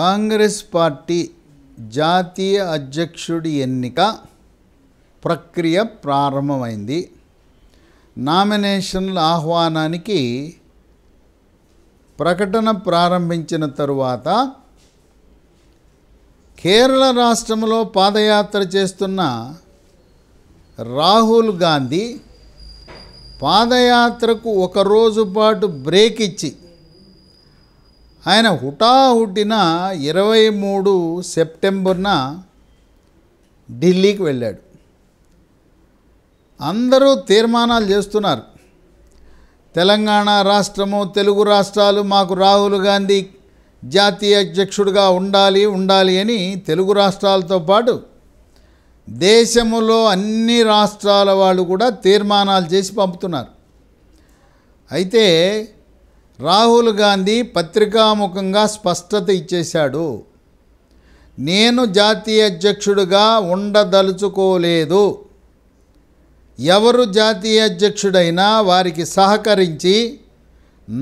Congress party జాతీయ అధ్యక్షుడి ఎన్నిక ప్రక్రియ ప్రారంభమైంది నామినేషన్ల ఆహ్వానానికి ప్రకటన ప్రారంభించిన తరువాత కేరళ రాష్ట్రంలో పాదయాత్ర చేస్తున్న రాహుల్ గాంధీ పాదయాత్రకు ఒక రోజు పాటు బ్రేక్ ఇచ్చి ఆయన హుటాహుటిన ఇరవై మూడు సెప్టెంబర్న ఢిల్లీకి వెళ్ళాడు అందరూ తీర్మానాలు చేస్తున్నారు తెలంగాణ రాష్ట్రము తెలుగు రాష్ట్రాలు మాకు రాహుల్ గాంధీ జాతీయ అధ్యక్షుడిగా ఉండాలి ఉండాలి అని తెలుగు రాష్ట్రాలతో పాటు దేశములో అన్ని రాష్ట్రాల వాళ్ళు కూడా తీర్మానాలు చేసి పంపుతున్నారు అయితే రాహుల్ గాంధీ పత్రికాముఖంగా స్పష్టత ఇచ్చేశాడు నేను జాతీయ అధ్యక్షుడిగా ఉండదలుచుకోలేదు ఎవరు జాతీయ అధ్యక్షుడైనా వారికి సహకరించి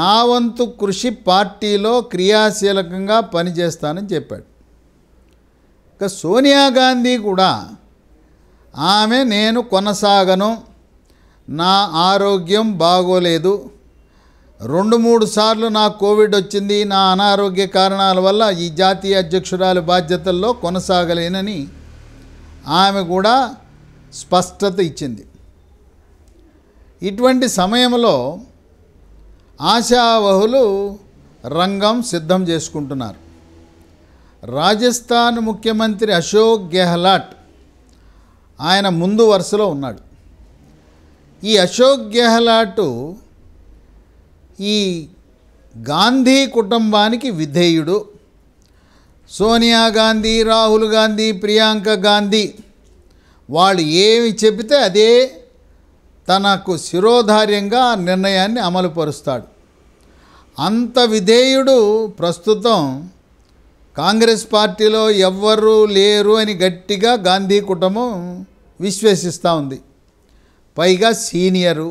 నా వంతు కృషి పార్టీలో క్రియాశీలకంగా పనిచేస్తానని చెప్పాడు ఇక సోనియా గాంధీ కూడా ఆమె నేను కొనసాగను నా ఆరోగ్యం బాగోలేదు రెండు మూడు సార్లు నాకు కోవిడ్ వచ్చింది నా అనారోగ్య కారణాల వల్ల ఈ జాతీయ అధ్యక్షురాలు బాధ్యతల్లో కొనసాగలేనని ఆమె కూడా స్పష్టత ఇచ్చింది ఇటువంటి సమయంలో ఆశావహులు రంగం సిద్ధం చేసుకుంటున్నారు రాజస్థాన్ ముఖ్యమంత్రి అశోక్ గెహ్లాట్ ఆయన ముందు వరుసలో ఉన్నాడు ఈ అశోక్ గెహ్లాటు ఈ గాంధీ కుటుంబానికి విధేయుడు సోనియా గాంధీ రాహుల్ గాంధీ ప్రియాంక గాంధీ వాళ్ళు ఏమి చెబితే అదే తనకు శిరోధార్యంగా ఆ నిర్ణయాన్ని అమలుపరుస్తాడు అంత విధేయుడు ప్రస్తుతం కాంగ్రెస్ పార్టీలో ఎవ్వరూ లేరు అని గట్టిగా గాంధీ కుటుంబం విశ్వసిస్తూ ఉంది పైగా సీనియరు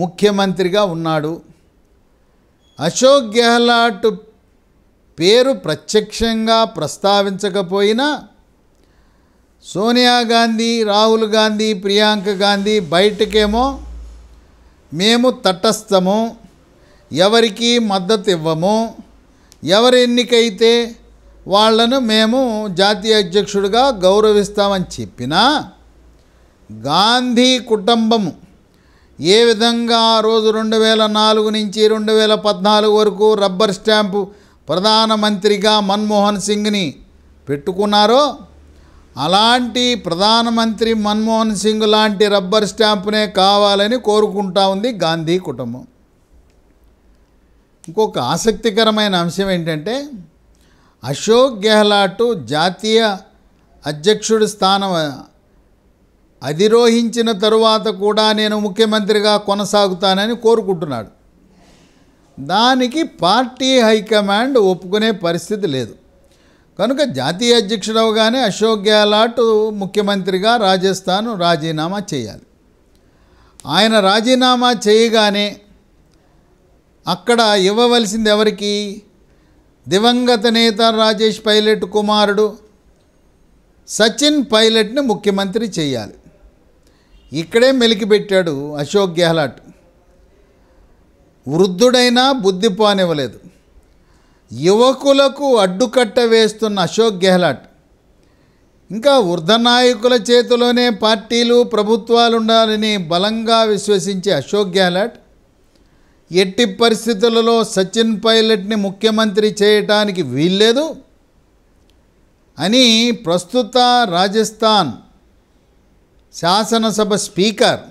ముఖ్యమంత్రిగా ఉన్నాడు అశోక్ గెహ్లాట్ పేరు ప్రత్యక్షంగా ప్రస్తావించకపోయినా సోనియా గాంధీ రాహుల్ గాంధీ ప్రియాంక గాంధీ బయటకేమో మేము తటస్థము ఎవరికి మద్దతు ఇవ్వము ఎవరు ఎన్నికైతే వాళ్లను మేము జాతీయ అధ్యక్షుడిగా గౌరవిస్తామని చెప్పినా గాంధీ కుటుంబము ఏ విధంగా ఆ రోజు రెండు వేల నాలుగు నుంచి రెండు వేల పద్నాలుగు వరకు రబ్బర్ స్టాంపు ప్రధానమంత్రిగా మన్మోహన్ సింగ్ని పెట్టుకున్నారో అలాంటి ప్రధానమంత్రి మన్మోహన్ సింగ్ లాంటి రబ్బర్ స్టాంపునే కావాలని కోరుకుంటా ఉంది గాంధీ కుటుంబం ఇంకొక ఆసక్తికరమైన అంశం ఏంటంటే అశోక్ గెహ్లాట్ జాతీయ అధ్యక్షుడి స్థానం అధిరోహించిన తరువాత కూడా నేను ముఖ్యమంత్రిగా కొనసాగుతానని కోరుకుంటున్నాడు దానికి పార్టీ హైకమాండ్ ఒప్పుకునే పరిస్థితి లేదు కనుక జాతీయ అవగానే అశోక్ గెహ్లాట్ ముఖ్యమంత్రిగా రాజస్థాన్ రాజీనామా చేయాలి ఆయన రాజీనామా చేయగానే అక్కడ ఇవ్వవలసింది ఎవరికి దివంగత నేత రాజేష్ పైలట్ కుమారుడు సచిన్ పైలట్ని ముఖ్యమంత్రి చేయాలి ఇక్కడే మెలికిపెట్టాడు అశోక్ గెహ్లాట్ వృద్ధుడైనా బుద్ధి పానివ్వలేదు యువకులకు అడ్డుకట్ట వేస్తున్న అశోక్ గెహ్లాట్ ఇంకా వృద్ధ నాయకుల చేతిలోనే పార్టీలు ప్రభుత్వాలు ఉండాలని బలంగా విశ్వసించే అశోక్ గెహ్లాట్ ఎట్టి పరిస్థితులలో సచిన్ పైలట్ని ముఖ్యమంత్రి చేయటానికి వీల్లేదు అని ప్రస్తుత రాజస్థాన్ శాసనసభ స్పీకర్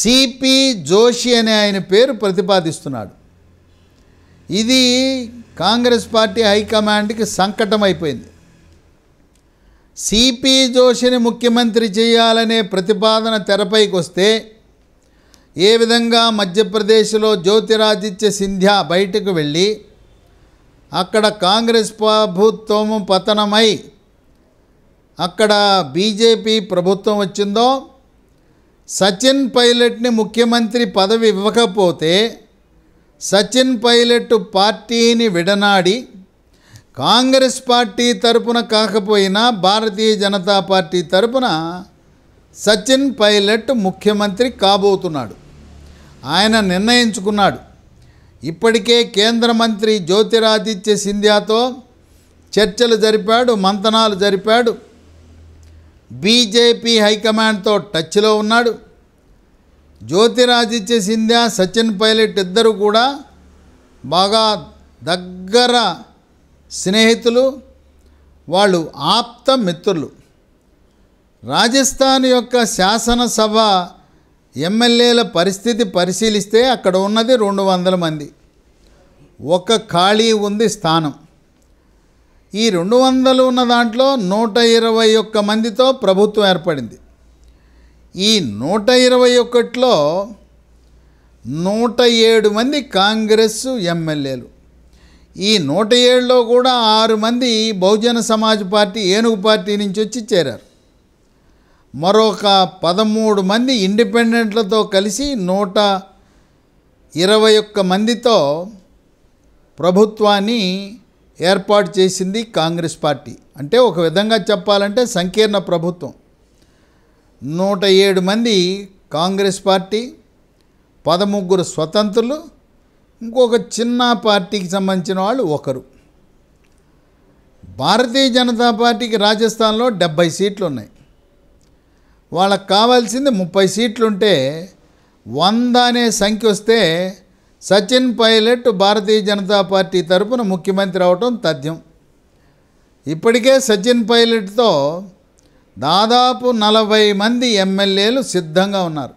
సిపి జోషి అనే ఆయన పేరు ప్రతిపాదిస్తున్నాడు ఇది కాంగ్రెస్ పార్టీ హైకమాండ్కి సంకటం అయిపోయింది సిపి జోషిని ముఖ్యమంత్రి చేయాలనే ప్రతిపాదన తెరపైకి వస్తే ఏ విధంగా మధ్యప్రదేశ్లో జ్యోతిరాదిత్య సింధ్యా బయటకు వెళ్ళి అక్కడ కాంగ్రెస్ ప్రభుత్వం పతనమై అక్కడ బీజేపీ ప్రభుత్వం వచ్చిందో సచిన్ పైలట్ని ముఖ్యమంత్రి పదవి ఇవ్వకపోతే సచిన్ పైలట్ పార్టీని విడనాడి కాంగ్రెస్ పార్టీ తరపున కాకపోయినా భారతీయ జనతా పార్టీ తరపున సచిన్ పైలట్ ముఖ్యమంత్రి కాబోతున్నాడు ఆయన నిర్ణయించుకున్నాడు ఇప్పటికే కేంద్ర మంత్రి జ్యోతిరాదిత్య సింధ్యాతో చర్చలు జరిపాడు మంతనాలు జరిపాడు బీజేపీ హైకమాండ్తో టచ్లో ఉన్నాడు జ్యోతిరాదిత్య సింధ్యా సచిన్ పైలట్ ఇద్దరు కూడా బాగా దగ్గర స్నేహితులు వాళ్ళు ఆప్త మిత్రులు రాజస్థాన్ యొక్క శాసనసభ ఎమ్మెల్యేల పరిస్థితి పరిశీలిస్తే అక్కడ ఉన్నది రెండు వందల మంది ఒక ఖాళీ ఉంది స్థానం ఈ రెండు వందలు ఉన్న దాంట్లో నూట ఇరవై ఒక్క మందితో ప్రభుత్వం ఏర్పడింది ఈ నూట ఇరవై ఒకటిలో నూట ఏడు మంది కాంగ్రెస్ ఎమ్మెల్యేలు ఈ నూట ఏడులో కూడా ఆరు మంది బహుజన సమాజ్ పార్టీ ఏనుగు పార్టీ నుంచి వచ్చి చేరారు మరొక పదమూడు మంది ఇండిపెండెంట్లతో కలిసి నూట ఇరవై ఒక్క మందితో ప్రభుత్వాన్ని ఏర్పాటు చేసింది కాంగ్రెస్ పార్టీ అంటే ఒక విధంగా చెప్పాలంటే సంకీర్ణ ప్రభుత్వం నూట ఏడు మంది కాంగ్రెస్ పార్టీ పదముగ్గురు స్వతంత్రులు ఇంకొక చిన్న పార్టీకి సంబంధించిన వాళ్ళు ఒకరు భారతీయ జనతా పార్టీకి రాజస్థాన్లో డెబ్భై సీట్లు ఉన్నాయి వాళ్ళకి కావాల్సింది ముప్పై సీట్లుంటే వంద అనే సంఖ్య వస్తే సచిన్ పైలట్ భారతీయ జనతా పార్టీ తరపున ముఖ్యమంత్రి అవటం తథ్యం ఇప్పటికే సచిన్ పైలట్తో దాదాపు నలభై మంది ఎమ్మెల్యేలు సిద్ధంగా ఉన్నారు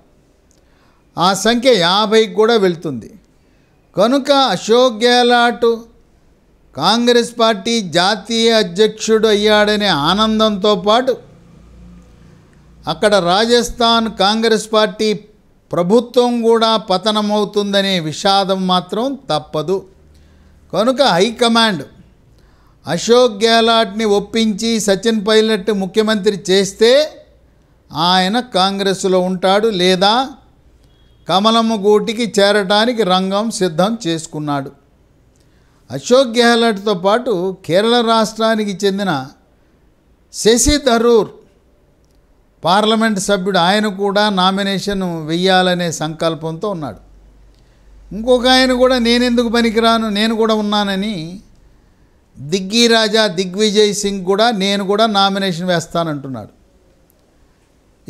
ఆ సంఖ్య యాభైకి కూడా వెళ్తుంది కనుక అశోక్ గెహ్లాట్ కాంగ్రెస్ పార్టీ జాతీయ అధ్యక్షుడు అయ్యాడనే ఆనందంతో పాటు అక్కడ రాజస్థాన్ కాంగ్రెస్ పార్టీ ప్రభుత్వం కూడా పతనమవుతుందనే విషాదం మాత్రం తప్పదు కనుక హైకమాండ్ అశోక్ గెహ్లాట్ని ఒప్పించి సచిన్ పైలట్ ముఖ్యమంత్రి చేస్తే ఆయన కాంగ్రెస్లో ఉంటాడు లేదా కమలమ్మ గూటికి చేరటానికి రంగం సిద్ధం చేసుకున్నాడు అశోక్ గెహ్లాట్తో పాటు కేరళ రాష్ట్రానికి చెందిన శశి థరూర్ పార్లమెంట్ సభ్యుడు ఆయన కూడా నామినేషన్ వెయ్యాలనే సంకల్పంతో ఉన్నాడు ఇంకొక ఆయన కూడా నేనెందుకు పనికిరాను నేను కూడా ఉన్నానని దిగ్గిరాజా దిగ్విజయ్ సింగ్ కూడా నేను కూడా నామినేషన్ వేస్తానంటున్నాడు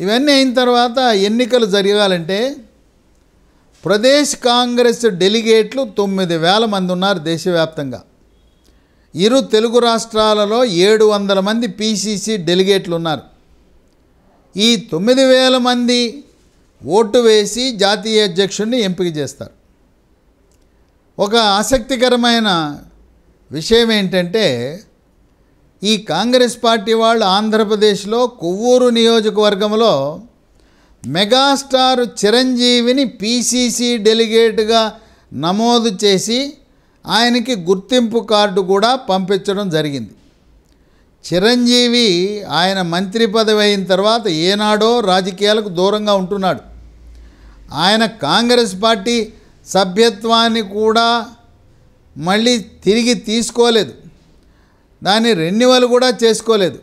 ఇవన్నీ అయిన తర్వాత ఎన్నికలు జరగాలంటే ప్రదేశ్ కాంగ్రెస్ డెలిగేట్లు తొమ్మిది వేల మంది ఉన్నారు దేశవ్యాప్తంగా ఇరు తెలుగు రాష్ట్రాలలో ఏడు వందల మంది పీసీసీ డెలిగేట్లు ఉన్నారు ఈ తొమ్మిది వేల మంది ఓటు వేసి జాతీయ అధ్యక్షుడిని ఎంపిక చేస్తారు ఒక ఆసక్తికరమైన విషయం ఏంటంటే ఈ కాంగ్రెస్ పార్టీ వాళ్ళు ఆంధ్రప్రదేశ్లో కొవ్వూరు నియోజకవర్గంలో మెగాస్టార్ చిరంజీవిని పీసీసీ డెలిగేట్గా నమోదు చేసి ఆయనకి గుర్తింపు కార్డు కూడా పంపించడం జరిగింది చిరంజీవి ఆయన మంత్రి పదవి అయిన తర్వాత ఏనాడో రాజకీయాలకు దూరంగా ఉంటున్నాడు ఆయన కాంగ్రెస్ పార్టీ సభ్యత్వాన్ని కూడా మళ్ళీ తిరిగి తీసుకోలేదు దాని రెన్యువల్ కూడా చేసుకోలేదు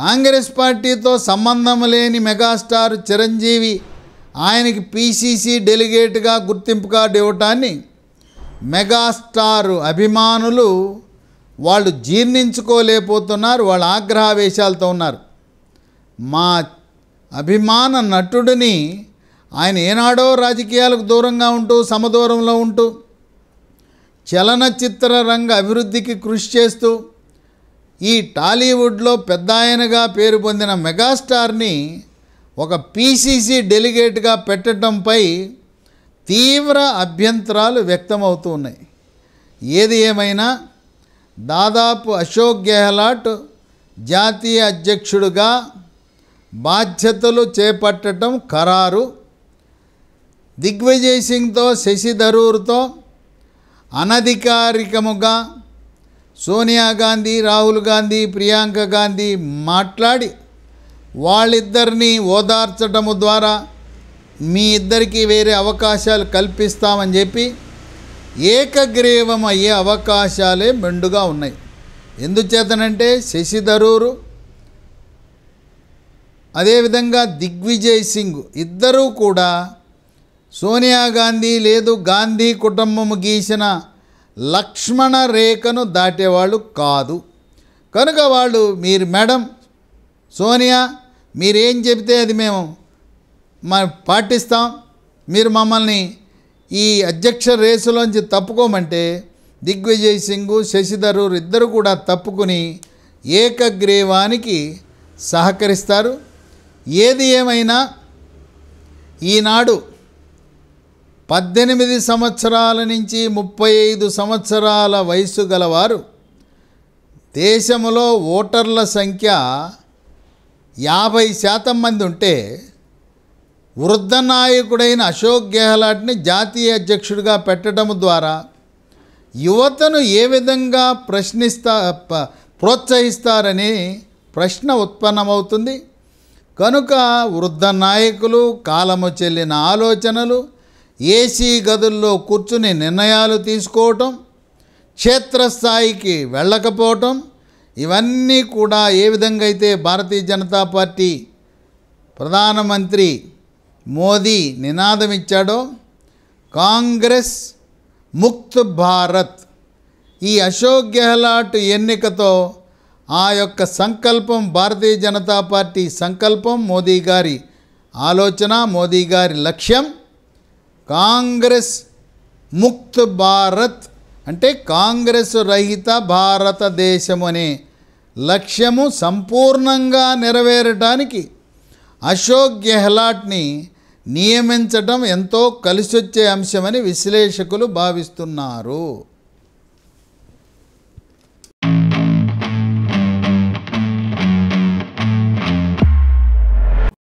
కాంగ్రెస్ పార్టీతో సంబంధం లేని మెగాస్టార్ చిరంజీవి ఆయనకి పీసీసీ డెలిగేట్గా గుర్తింపు కార్డు ఇవ్వటాన్ని మెగాస్టారు అభిమానులు వాళ్ళు జీర్ణించుకోలేకపోతున్నారు వాళ్ళ ఆగ్రహావేశాలతో ఉన్నారు మా అభిమాన నటుడిని ఆయన ఏనాడో రాజకీయాలకు దూరంగా ఉంటూ సమదూరంలో ఉంటూ చలనచిత్ర రంగ అభివృద్ధికి కృషి చేస్తూ ఈ టాలీవుడ్లో పెద్ద ఆయనగా పేరు పొందిన మెగాస్టార్ని ఒక పీసీసీ డెలిగేట్గా పెట్టడంపై తీవ్ర అభ్యంతరాలు వ్యక్తమవుతూ ఉన్నాయి ఏది ఏమైనా దాదాపు అశోక్ గెహ్లాట్ జాతీయ అధ్యక్షుడుగా బాధ్యతలు చేపట్టడం ఖరారు దిగ్విజయ్ సింగ్తో శశి థరూర్తో అనధికారికముగా సోనియా గాంధీ రాహుల్ గాంధీ ప్రియాంక గాంధీ మాట్లాడి వాళ్ళిద్దరినీ ఓదార్చడము ద్వారా మీ ఇద్దరికీ వేరే అవకాశాలు కల్పిస్తామని చెప్పి ఏకగ్రీవం అయ్యే అవకాశాలే మెండుగా ఉన్నాయి ఎందుచేతనంటే శశిధరూరు అదేవిధంగా దిగ్విజయ్ సింగ్ ఇద్దరూ కూడా సోనియా గాంధీ లేదు గాంధీ కుటుంబము గీసిన లక్ష్మణ రేఖను దాటేవాళ్ళు కాదు కనుక వాళ్ళు మీరు మేడం సోనియా మీరేం చెబితే అది మేము మా పాటిస్తాం మీరు మమ్మల్ని ఈ అధ్యక్ష రేసులోంచి తప్పుకోమంటే దిగ్విజయ్ సింగ్ శశిధరూర్ ఇద్దరు కూడా తప్పుకుని ఏకగ్రీవానికి సహకరిస్తారు ఏది ఏమైనా ఈనాడు పద్దెనిమిది సంవత్సరాల నుంచి ముప్పై ఐదు సంవత్సరాల వయసు గలవారు దేశంలో ఓటర్ల సంఖ్య యాభై శాతం మంది ఉంటే వృద్ధ నాయకుడైన అశోక్ గెహ్లాట్ని జాతీయ అధ్యక్షుడిగా పెట్టడం ద్వారా యువతను ఏ విధంగా ప్రశ్నిస్తా ప్రోత్సహిస్తారని ప్రశ్న ఉత్పన్నమవుతుంది కనుక వృద్ధ నాయకులు కాలము చెల్లిన ఆలోచనలు ఏసీ గదుల్లో కూర్చుని నిర్ణయాలు తీసుకోవటం క్షేత్రస్థాయికి వెళ్ళకపోవటం ఇవన్నీ కూడా ఏ విధంగా అయితే భారతీయ జనతా పార్టీ ప్రధానమంత్రి మోదీ నినాదం ఇచ్చాడో కాంగ్రెస్ ముక్త్ భారత్ ఈ అశోక్ గెహ్లాట్ ఎన్నికతో ఆ యొక్క సంకల్పం భారతీయ జనతా పార్టీ సంకల్పం మోదీ గారి ఆలోచన మోదీ గారి లక్ష్యం కాంగ్రెస్ ముక్త్ భారత్ అంటే కాంగ్రెస్ రహిత భారతదేశం అనే లక్ష్యము సంపూర్ణంగా నెరవేరటానికి అశోక్ గెహ్లాట్ని నియమించటం ఎంతో కలిసొచ్చే అంశమని విశ్లేషకులు భావిస్తున్నారు